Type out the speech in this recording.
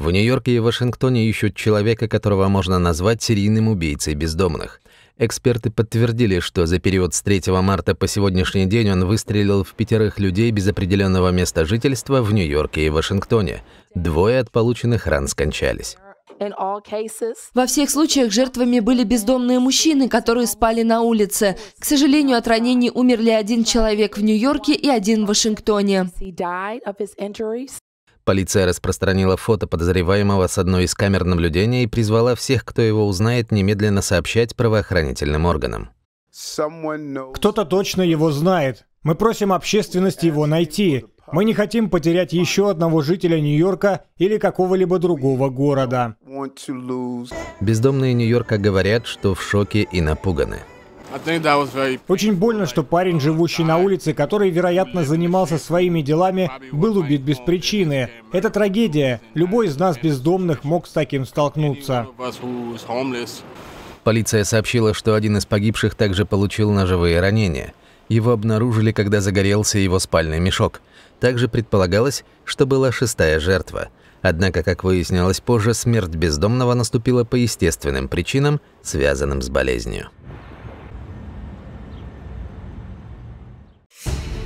В Нью-Йорке и Вашингтоне ищут человека, которого можно назвать серийным убийцей бездомных. Эксперты подтвердили, что за период с 3 марта по сегодняшний день он выстрелил в пятерых людей без определенного места жительства в Нью-Йорке и Вашингтоне. Двое от полученных ран скончались. Во всех случаях жертвами были бездомные мужчины, которые спали на улице. К сожалению, от ранений умерли один человек в Нью-Йорке и один в Вашингтоне. Полиция распространила фото подозреваемого с одной из камер наблюдения и призвала всех, кто его узнает, немедленно сообщать правоохранительным органам. Кто-то точно его знает. Мы просим общественность его найти. Мы не хотим потерять еще одного жителя Нью-Йорка или какого-либо другого города. Бездомные Нью-Йорка говорят, что в шоке и напуганы. Очень больно, что парень, живущий на улице, который, вероятно, занимался своими делами, был убит без причины. Это трагедия. Любой из нас бездомных мог с таким столкнуться. Полиция сообщила, что один из погибших также получил ножевые ранения. Его обнаружили, когда загорелся его спальный мешок. Также предполагалось, что была шестая жертва. Однако, как выяснилось позже, смерть бездомного наступила по естественным причинам, связанным с болезнью.